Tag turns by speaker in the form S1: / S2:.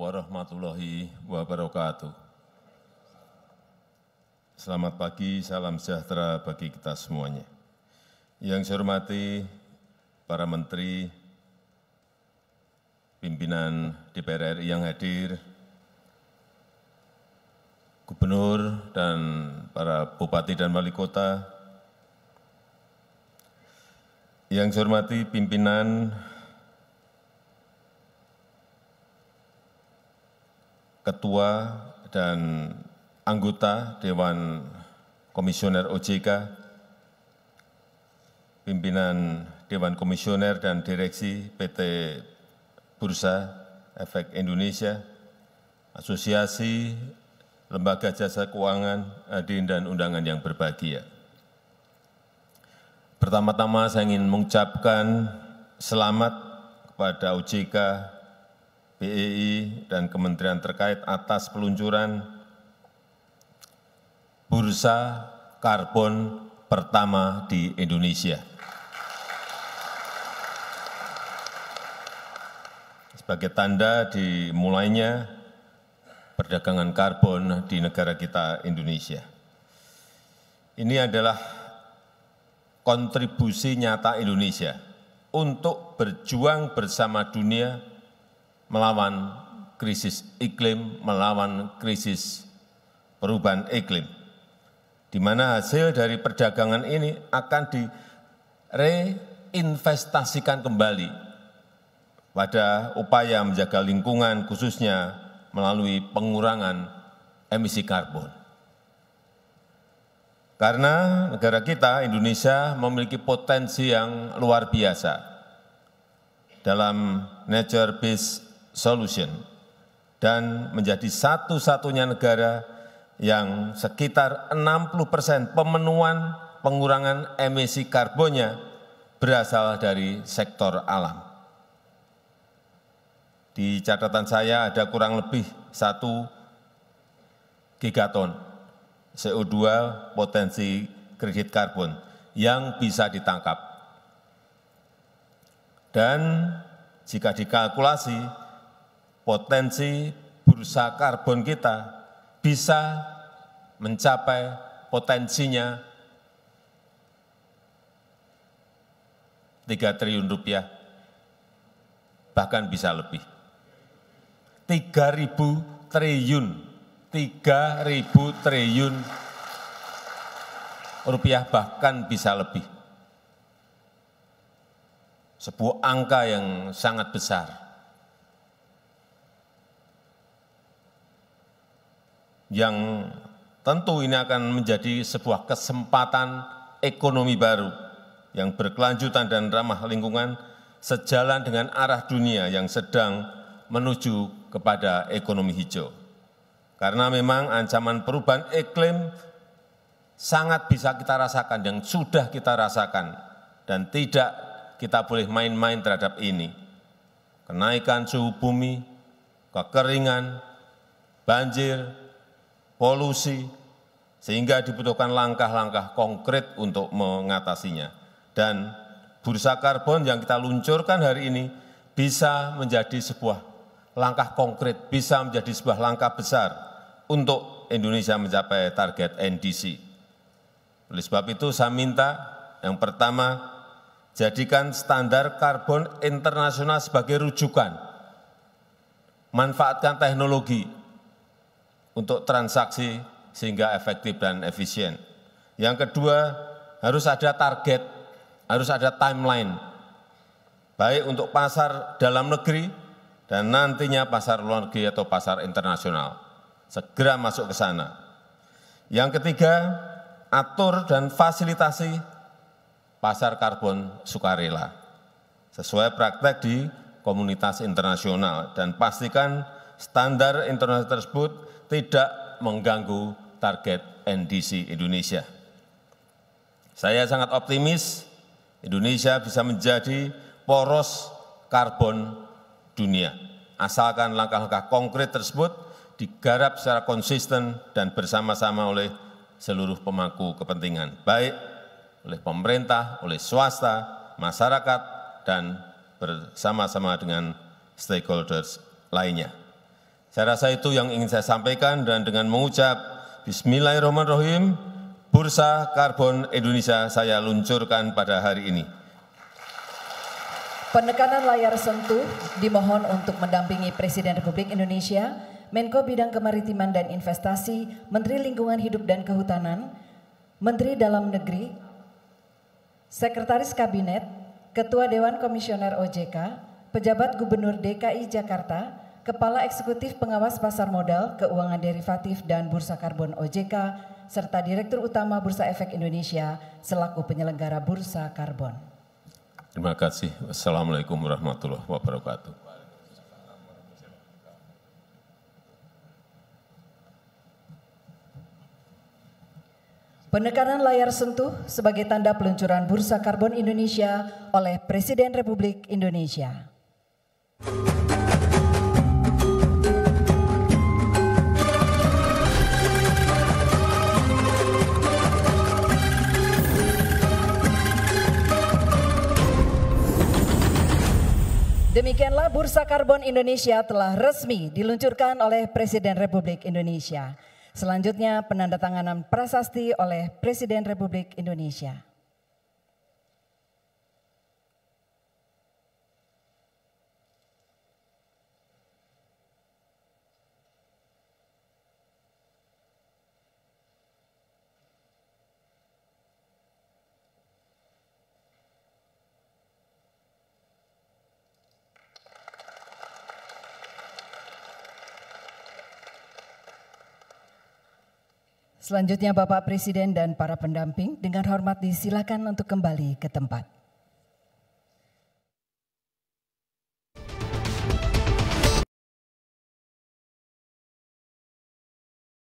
S1: warahmatullahi wabarakatuh. Selamat pagi, salam sejahtera bagi kita semuanya. Yang saya hormati para menteri, pimpinan DPR RI yang hadir, gubernur dan para bupati dan wali kota, yang saya hormati pimpinan ketua dan anggota dewan komisioner ojk pimpinan dewan komisioner dan direksi pt bursa efek indonesia asosiasi lembaga jasa keuangan, Adin dan undangan yang berbahagia. Pertama-tama saya ingin mengucapkan selamat kepada OJK bei e dan kementerian terkait atas peluncuran bursa karbon pertama di Indonesia. Sebagai tanda dimulainya perdagangan karbon di negara kita Indonesia. Ini adalah kontribusi nyata Indonesia untuk berjuang bersama dunia melawan krisis iklim, melawan krisis perubahan iklim, di mana hasil dari perdagangan ini akan direinvestasikan kembali pada upaya menjaga lingkungan khususnya melalui pengurangan emisi karbon. Karena negara kita, Indonesia, memiliki potensi yang luar biasa dalam nature-based solution dan menjadi satu-satunya negara yang sekitar 60 persen pemenuhan pengurangan emisi karbonnya berasal dari sektor alam. Di catatan saya ada kurang lebih 1 gigaton CO2 potensi kredit karbon yang bisa ditangkap. Dan jika dikalkulasi, potensi bursa karbon kita bisa mencapai potensinya 3 triliun rupiah, bahkan bisa lebih. 3.000 triliun, 3.000 triliun rupiah bahkan bisa lebih. Sebuah angka yang sangat besar. yang tentu ini akan menjadi sebuah kesempatan ekonomi baru yang berkelanjutan dan ramah lingkungan sejalan dengan arah dunia yang sedang menuju kepada ekonomi hijau. Karena memang ancaman perubahan iklim sangat bisa kita rasakan, yang sudah kita rasakan, dan tidak kita boleh main-main terhadap ini. Kenaikan suhu bumi, kekeringan, banjir, polusi, sehingga dibutuhkan langkah-langkah konkret untuk mengatasinya. Dan bursa karbon yang kita luncurkan hari ini bisa menjadi sebuah langkah konkret, bisa menjadi sebuah langkah besar untuk Indonesia mencapai target NDC. Oleh sebab itu saya minta yang pertama, jadikan standar karbon internasional sebagai rujukan. Manfaatkan teknologi, untuk transaksi sehingga efektif dan efisien. Yang kedua, harus ada target, harus ada timeline, baik untuk pasar dalam negeri dan nantinya pasar luar negeri atau pasar internasional. Segera masuk ke sana. Yang ketiga, atur dan fasilitasi pasar karbon sukarela sesuai praktek di komunitas internasional dan pastikan standar internasional tersebut tidak mengganggu target NDC Indonesia. Saya sangat optimis Indonesia bisa menjadi poros karbon dunia, asalkan langkah-langkah konkret tersebut digarap secara konsisten dan bersama-sama oleh seluruh pemangku kepentingan, baik oleh pemerintah, oleh swasta, masyarakat, dan bersama-sama dengan stakeholders lainnya. Saya rasa itu yang ingin saya sampaikan dan dengan mengucap Bismillahirrahmanirrahim, Bursa Karbon Indonesia saya luncurkan pada hari ini.
S2: Penekanan layar sentuh dimohon untuk mendampingi Presiden Republik Indonesia, Menko Bidang Kemaritiman dan Investasi, Menteri Lingkungan Hidup dan Kehutanan, Menteri Dalam Negeri, Sekretaris Kabinet, Ketua Dewan Komisioner OJK, Pejabat Gubernur DKI Jakarta, Kepala Eksekutif Pengawas Pasar Modal, Keuangan Derivatif dan Bursa Karbon OJK, serta Direktur Utama Bursa Efek Indonesia selaku penyelenggara Bursa Karbon.
S1: Terima kasih. Assalamualaikum warahmatullahi wabarakatuh.
S2: Penekanan layar sentuh sebagai tanda peluncuran Bursa Karbon Indonesia oleh Presiden Republik Indonesia. Demikianlah Bursa Karbon Indonesia telah resmi diluncurkan oleh Presiden Republik Indonesia. Selanjutnya penandatanganan prasasti oleh Presiden Republik Indonesia. Selanjutnya Bapak Presiden dan para pendamping, dengan hormat disilakan untuk kembali ke tempat.